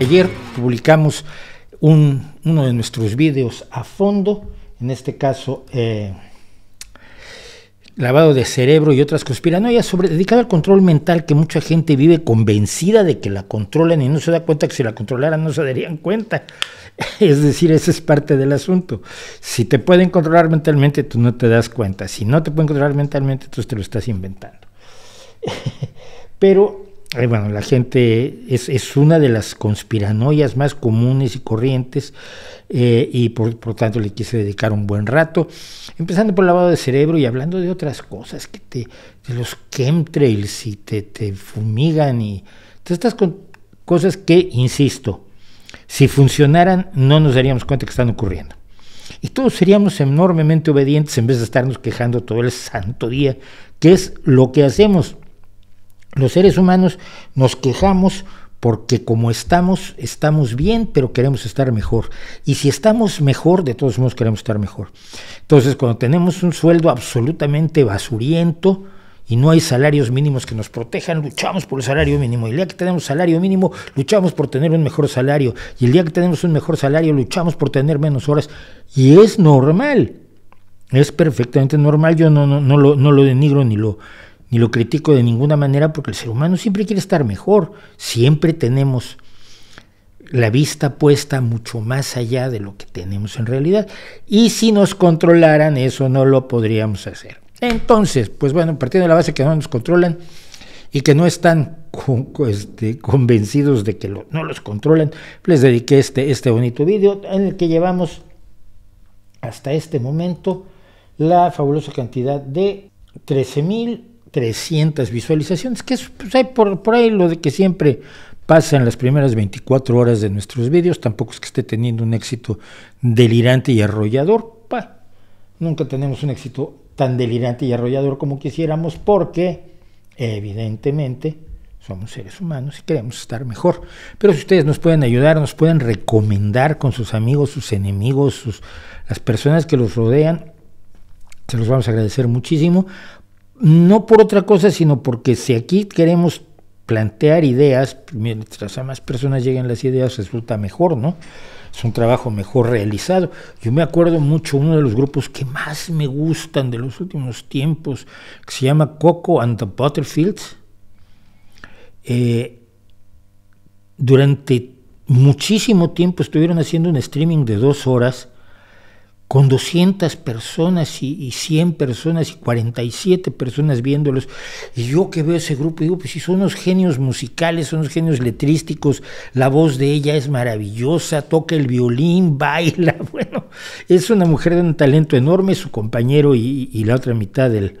Ayer publicamos uno de nuestros vídeos a fondo, en este caso eh, lavado de cerebro y otras conspiranoias, sobre, dedicado al control mental que mucha gente vive convencida de que la controlan y no se da cuenta que si la controlaran no se darían cuenta. Es decir, esa es parte del asunto. Si te pueden controlar mentalmente, tú no te das cuenta. Si no te pueden controlar mentalmente, tú te lo estás inventando. Pero eh, bueno, la gente es, una de las conspiranoias más comunes y corrientes eh, y por, tanto le quise dedicar un buen rato, empezando por el lavado de cerebro y hablando de otras cosas, que te, de los chemtrails y te, te fumigan y estas con, cosas que, insisto, si funcionaran no nos daríamos cuenta que están ocurriendo. Y todos seríamos enormemente obedientes en vez de estarnos quejando todo el santo día, que es lo que hacemos. Los seres humanos nos quejamos porque como estamos, estamos bien, pero queremos estar mejor. Y si estamos mejor, de todos modos queremos estar mejor. Entonces, cuando tenemos un sueldo absolutamente basuriento y no hay salarios mínimos que nos protejan, luchamos por el salario mínimo. Y el día que tenemos salario mínimo, luchamos por tener un mejor salario. Y el día que tenemos un mejor salario, luchamos por tener menos horas. Y es normal. Es perfectamente normal. Yo no, no, no, lo, no lo denigro ni lo, ni lo critico de ninguna manera porque el ser humano siempre quiere estar mejor, siempre tenemos la vista puesta mucho más allá de lo que tenemos en realidad. Y si nos controlaran, eso no lo podríamos hacer. Entonces, pues bueno, partiendo de la base que no nos controlan y que no están este, convencidos de que no los controlan, les dediqué este, este bonito vídeo en el que llevamos hasta este momento la fabulosa cantidad de 13.000 mil 300 visualizaciones, que es pues, por, ahí lo de que siempre pasa en las primeras 24 horas de nuestros vídeos, tampoco es que esté teniendo un éxito delirante y arrollador. nunca tenemos un éxito tan delirante y arrollador como quisiéramos porque evidentemente somos seres humanos y queremos estar mejor. Pero si ustedes nos pueden ayudar, nos pueden recomendar con sus amigos, sus enemigos, sus, las personas que los rodean, se los vamos a agradecer muchísimo no por otra cosa, sino porque si aquí queremos plantear ideas, mientras a más personas lleguen las ideas, resulta mejor, ¿no? Es un trabajo mejor realizado. Yo me acuerdo mucho, uno de los grupos que más me gustan de los últimos tiempos, que se llama Coco and the Butterfields. Eh, durante muchísimo tiempo estuvieron haciendo un streaming de dos horas con 200 personas y, 100 personas y 47 personas viéndolos. Y yo que veo ese grupo, digo, pues si son unos genios musicales, son unos genios letrísticos, la voz de ella es maravillosa, toca el violín, baila, bueno, es una mujer de un talento enorme, su compañero y, la otra mitad del,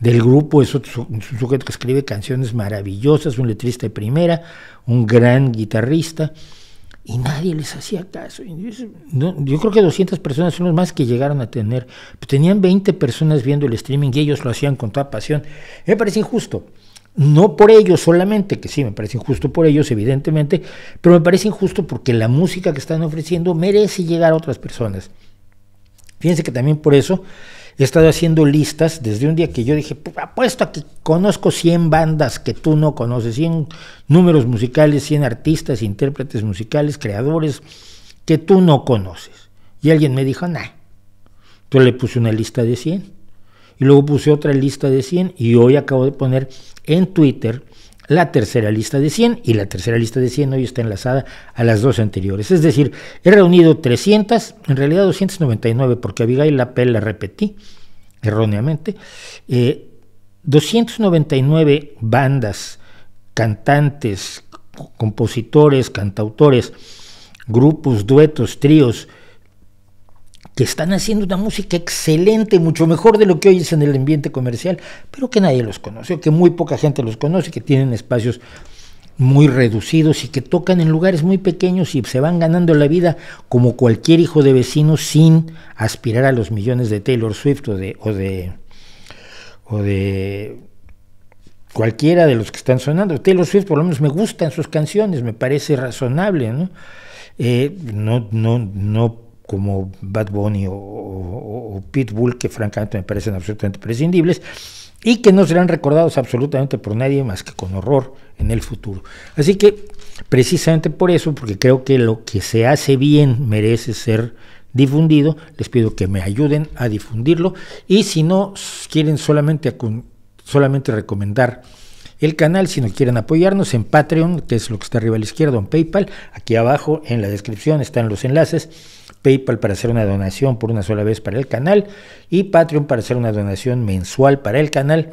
del grupo es otro un sujeto que escribe canciones maravillosas, un letrista de primera, un gran guitarrista y nadie les hacía caso. Yo creo que 200 personas son los más que llegaron a tener. Tenían 20 personas viendo el streaming y ellos lo hacían con toda pasión. Me parece injusto. No por ellos solamente, que sí, me parece injusto por ellos, evidentemente, pero me parece injusto porque la música que están ofreciendo merece llegar a otras personas. Fíjense que también por eso he estado haciendo listas desde un día que yo dije, pues, apuesto a que conozco 100 bandas que tú no conoces, 100 números musicales, 100 artistas, intérpretes musicales, creadores que tú no conoces. Y alguien me dijo, nah. Entonces le puse una lista de 100. Y luego puse otra lista de 100 y hoy acabo de poner en Twitter la tercera lista de 100 y la tercera lista de 100 hoy está enlazada a las dos anteriores. Es decir, he reunido 300, en realidad 299, porque Abigail Lapel la repetí erróneamente, 299 eh, bandas, cantantes, compositores, cantautores, grupos, duetos, tríos, que están haciendo una música excelente, mucho mejor de lo que hoy es en el ambiente comercial, pero que nadie los conoce, que muy poca gente los conoce, que tienen espacios muy reducidos y que tocan en lugares muy pequeños y se van ganando la vida como cualquier hijo de vecino sin aspirar a los millones de Taylor Swift o de o de o de cualquiera de los que están sonando. Taylor Swift por lo menos me gustan sus canciones, me parece razonable, ¿no? Eh, no, no, no como Bad Bunny o, Pitbull, que francamente me parecen absolutamente prescindibles, y que no serán recordados absolutamente por nadie más que con horror en el futuro. Así que, precisamente por eso, porque creo que lo que se hace bien merece ser difundido, les pido que me ayuden a difundirlo y si no quieren solamente, solamente recomendar el canal, si no quieren apoyarnos en Patreon, que es lo que está arriba a la izquierda, en PayPal, aquí abajo en la descripción están los enlaces PayPal para hacer una donación por una sola vez para el canal y Patreon para hacer una donación mensual para el canal.